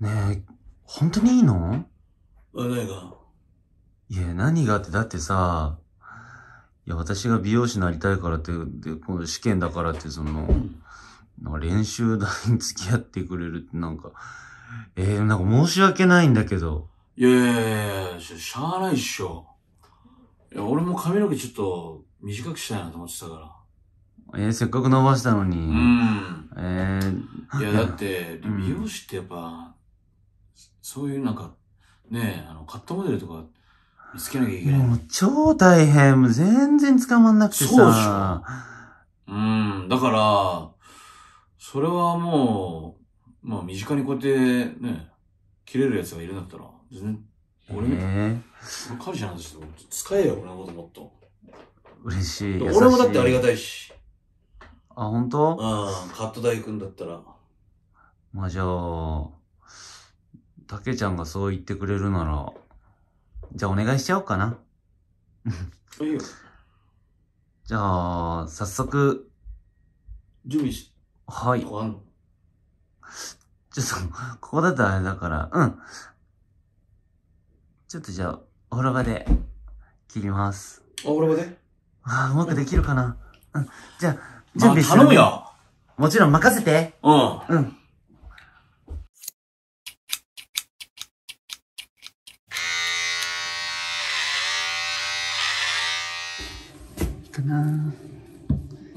ねえ、本当にいいの何がいや、何がって、だってさ、いや、私が美容師になりたいからって、で、この試験だからって、その、なんか練習台に付き合ってくれるって、なんか、えー、なんか申し訳ないんだけど。いやいやいや、しゃあないっしょ。いや、俺も髪の毛ちょっと短くしたいなと思ってたから。えー、せっかく伸ばしたのに。うん。えー、いや、だって、美容師ってやっぱ、そういうなんか、ねえ、あの、カットモデルとか見つけなきゃいけない。もう超大変。もう全然捕まんなくてさ。そうでしょ。うん。だから、それはもう、まあ身近にこうやってね、切れるやつがいるんだったら、全然、俺みえい俺彼氏なんですよ。使えよ、俺のこともっと。嬉しい。俺もだってありがたいし。あ、本当？うん。カット代行くんだったら。まあじゃあ、たけちゃんがそう言ってくれるなら、じゃあお願いしちゃおうかな。いいよ。じゃあ、早速。準備し。はい。ちょっと、ここだとあれだから、うん。ちょっとじゃあ、お風呂場で切ります。お風呂場でああ、うまくできるかな。うん。じゃあ、準備して、まあ、頼むよもちろん任せて。うん。うん。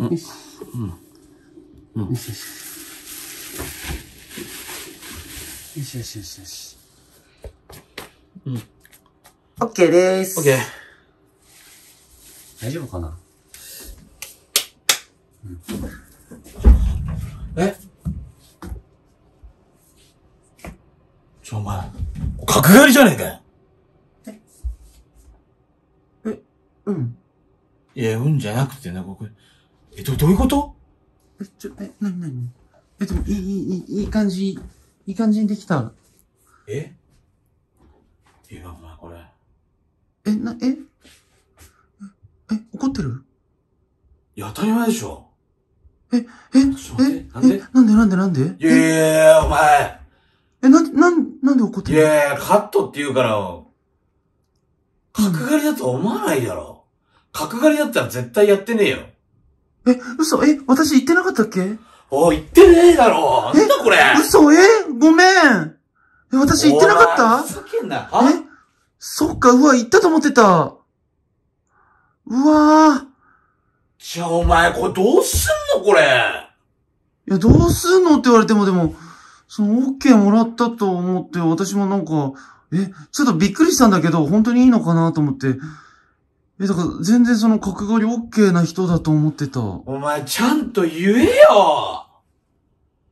よし。うん。うん、よしよし。よしよしよしよし。うん。オッケーでーす。オッケー。大丈夫かな、うん、えちょ、お前、角刈りじゃねえかよ。え、うん。いや、うんじゃなくてね、ここ。え、ど、どういうことえ、ちょ、え、なになにえ、でも、いい、いい、いい感じ、いい感じにできた。えっていうか、お前これ。え、な、ええ、怒ってるいや、当たり前でしょ。え、え、え、なんでなんでなんでなんでいやいやいや、お前。え、なん、なん、なんで怒ってるいやいや、カットって言うから、角刈りだと思わないだろ。角刈りだったら絶対やってねえよ。え、嘘え、私言ってなかったっけおい、言ってねえだろなんだこれ嘘えごめんえ、私言ってなかったふざけんな。えそっか、うわ、言ったと思ってた。うわぁ。じゃあお前、これどうすんのこれ。いや、どうすんのって言われても、でも、その、OK もらったと思って、私もなんか、え、ちょっとびっくりしたんだけど、本当にいいのかなと思って、え、だから全然その角刈り OK な人だと思ってた。お前ちゃんと言えよ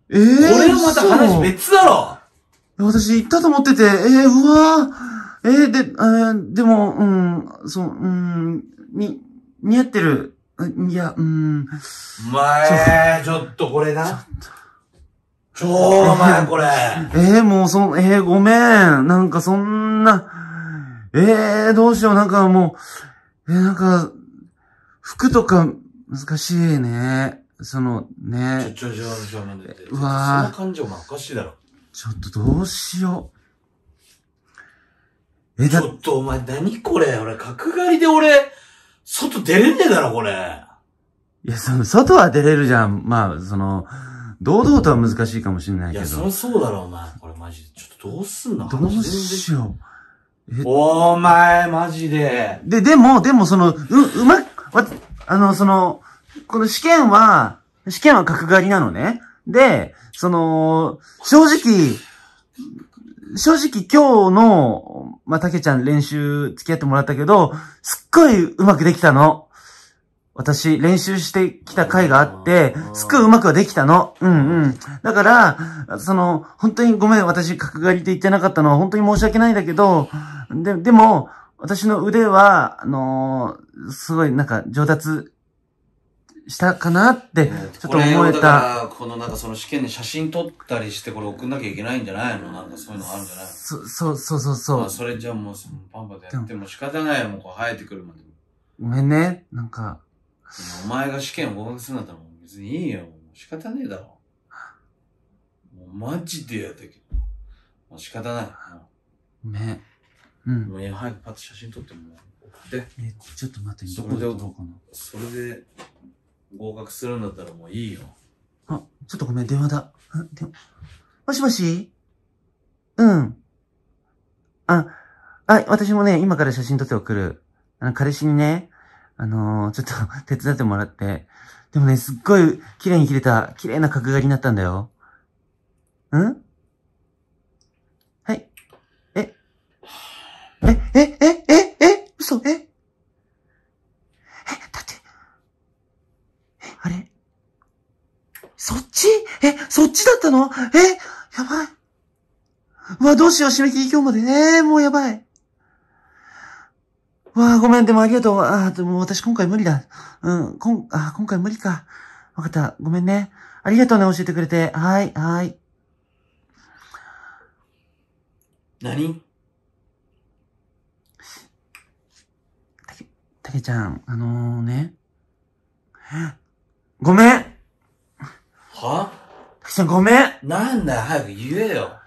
ええー、俺はまた話別だろ私言ったと思ってて、えー、うわーえー、で、えー、でも、うん、そう、うん、に、似合ってる。いや、うん。お前、ちょっとこれな。ちょお前これ。えー、もうそ、えー、ごめん。なんかそんな、えー、どうしよう。なんかもう、え、なんか、服とか難しいね。その、ね。ちょ、ちょ、ちょ、なんで。うわぁ。そな感情おかしいだろ。ちょっとどうしよう。え、だちょっとお前何これ俺、角刈りで俺、外出れねえだろ、これ。いや、その、外は出れるじゃん。まあ、その、堂々とは難しいかもしれないけど。いや、そりゃそうだろ、お前。これマジで。ちょっとどうすんのどうしよう。お前、マジで。で、でも、でも、その、う、うま、わ、あの、その、この試験は、試験は角刈りなのね。で、その、正直、正直今日の、まあ、たけちゃん練習付き合ってもらったけど、すっごいうまくできたの。私、練習してきた回があって、すっごいうまくはできたの。うんうん。だから、その、本当にごめん、私、角刈りって言ってなかったのは本当に申し訳ないんだけど、で、でも、私の腕は、あのー、すごいなんか上達したかなって、ちょっと思えた。このなんかその試験で写真撮ったりして、これ送んなきゃいけないんじゃないのなんかそういうのあるんじゃないそ、そう、そうそうそう。まあ、それじゃあもう、パンパでやっても仕方ないよ、もうこう生えてくるまで。ごめんね、なんか。お前が試験を合格するんだったら別にいいよ、仕方ねえだろ。もうマジでやったけど。もう仕方ない。ごめん。うん、もう早くパッと写真撮ってもらって。え、ちょっと待って、どこで撮ろうかな。それで合格するんだったらもういいよ。あ、ちょっとごめん、電話だ。もしもしうん。あ、あ、私もね、今から写真撮って送る。あの、彼氏にね、あのー、ちょっと手伝ってもらって。でもね、すっごい綺麗に切れた、綺麗な角刈りになったんだよ。んえ、え、え、え、え、嘘、え、え、だって、え、あれそっちえ、そっちだったのえ、やばい。うわ、どうしよう、締め切り今日まで。えー、もうやばい。うわごめん、でもありがとう。あでも私今回無理だ。うん、こん、あ今回無理か。わかった。ごめんね。ありがとうね、教えてくれて。はい、はい。何たけちゃん、あのー、ね。ごめんはたけちゃんごめんなんだよ、早く言えよ。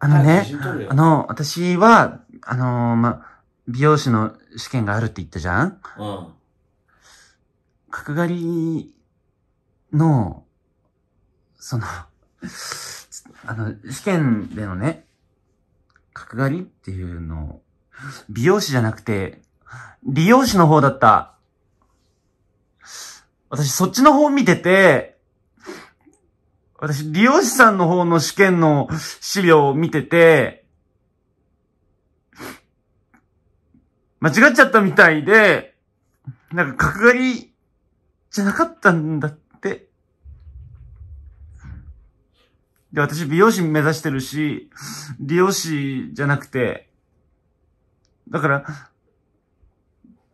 あのね、あの、私は、あのー、ま、美容師の試験があるって言ったじゃんうん。角刈りの、そのあの、試験でのね、角刈りっていうのを、美容師じゃなくて、美容師の方だった。私、そっちの方見てて、私、美容師さんの方の試験の資料を見てて、間違っちゃったみたいで、なんか角刈りじゃなかったんだって。で、私美容師目指してるし、理容師じゃなくて、だから、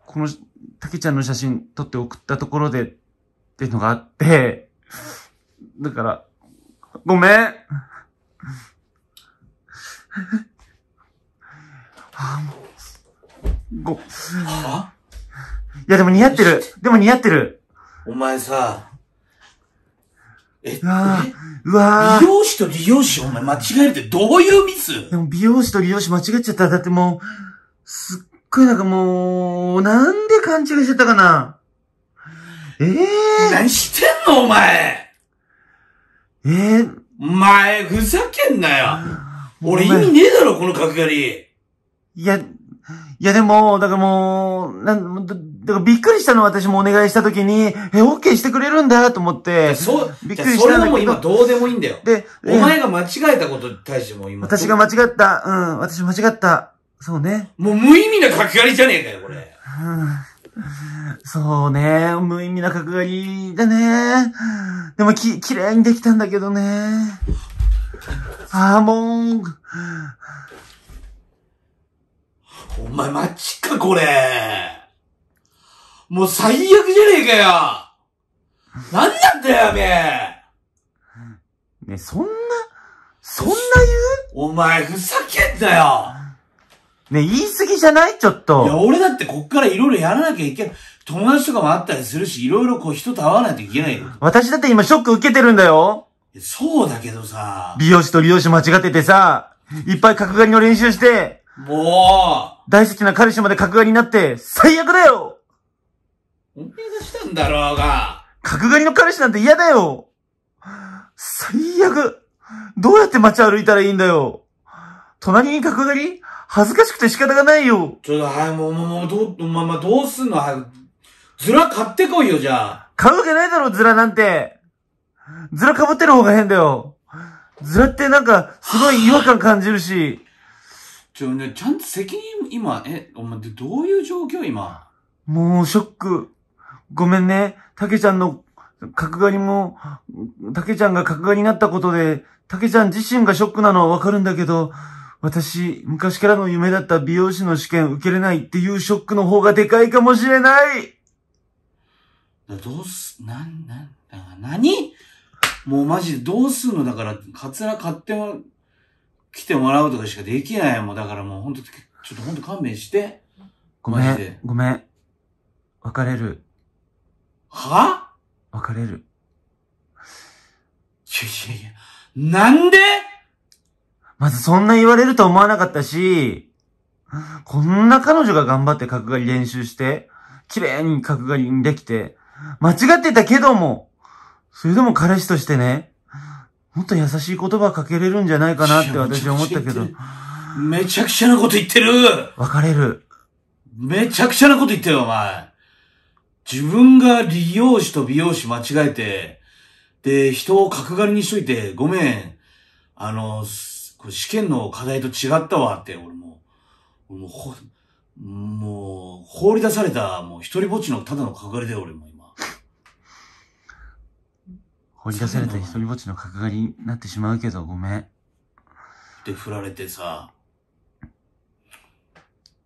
この、たけちゃんの写真撮って送ったところで、っていうのがあって、だから、ごめんあご、はいやでも似合ってるでも似合ってるお前さ、え、うわうわ美容師と理容師お前間違えるってどういうミスでも美容師と理容師間違っちゃった。だってもう、すっくいなんかもう、なんで勘違いしてたかなええー、何してんのお前ええー、お前、ふざけんなよ俺意味ねえだろ、この角刈りいや、いやでも、だからもう、なん、だからびっくりしたの私もお願いしたときに、え、オッケーしてくれるんだと思って。そう、びっくりしたそれはもう今どうでもいいんだよ。で、お前が間違えたことに対しても今。私が間違った、うん、私間違った。そうね。もう無意味な角刈りじゃねえかよ、これ。そうね。無意味な角刈りだね。でもき、綺麗にできたんだけどね。ああ、もう。お前マジか、これ。もう最悪じゃねえかよ。なんなんだよ、おめえ。ね、そんな、そんな言うお前、ふざけんなよ。ね言い過ぎじゃないちょっと。いや、俺だってこっからいろいろやらなきゃいけない。友達とかもあったりするし、いろいろこう人と会わないといけないよ。私だって今ショック受けてるんだよ。そうだけどさ。美容師と美容師間違っててさ、いっぱい角刈りの練習して。もう大好きな彼氏まで角刈りになって、最悪だよおめがしたんだろうが。角刈りの彼氏なんて嫌だよ最悪どうやって街歩いたらいいんだよ隣に角刈り恥ずかしくて仕方がないよ。ちょっと、はい、もう、もう、どう、まあ、まあ、どうすんのはい。ズラ買ってこいよ、じゃあ。買うわけないだろ、ズラなんて。ズラ被ってる方が変だよ。ズラってなんか、すごい違和感感じるし。ちょ、ね、ちゃんと責任、今、え、お前、ってどういう状況、今。もう、ショック。ごめんね。たけちゃんの角刈りも、たけちゃんが角刈りになったことで、たけちゃん自身がショックなのはわかるんだけど、私、昔からの夢だった美容師の試験受けれないっていうショックの方がでかいかもしれないどうす、なん、なん、なにもうマジでどうすんのだから、カツラ買っても、来てもらうとかしかできないもん。だからもうほんと、ちょっとほんと勘弁して。ごめん、ごめん。別れる。は別れる。いやいやいや、なんでまずそんな言われると思わなかったし、こんな彼女が頑張って角刈り練習して、綺麗に角刈りにできて、間違ってたけども、それでも彼氏としてね、もっと優しい言葉かけれるんじゃないかなって私は思ったけど。めちゃくちゃなこと言ってる別れる。めちゃくちゃなこと言ってよ、お前。自分が理容師と美容師間違えて、で、人を角刈りにしといて、ごめん。あの、これ試験の課題と違ったわって、俺も、ももう、放り出された、もう一人ぼっちのただのかかりだよ、俺も今。放り出された一人ぼっちのかかりになってしまうけど、ごめん。って振られてさ。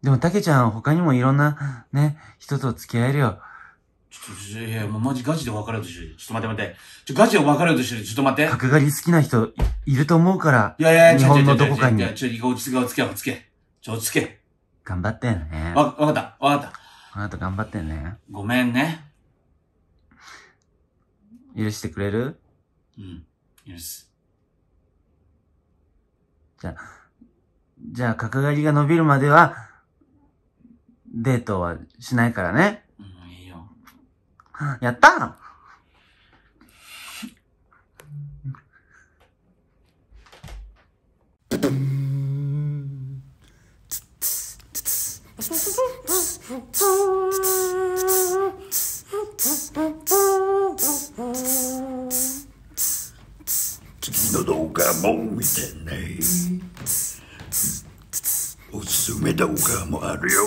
でも、たけちゃん、他にもいろんな、ね、人と付き合えるよ。ちょっと、いや、もうマジガチで別れようとしてる。ちょっと待って待って。ちょ、ガチで別れようとしてる。ちょっと待って。角刈り好きな人い、ると思うから。いやいやいや、日本のどこかに。いや、ちょ、落ち着け、落ち着け、落ち着け。ちょ、落ち着け。頑張ってね。わ、わかった、わかった。あなた頑張ってね。ごめんね。許してくれるうん、許す。じゃあ、じゃあ、角刈りが伸びるまでは、デートはしないからね。やった次の動画も見ておすすめ動画もあるよ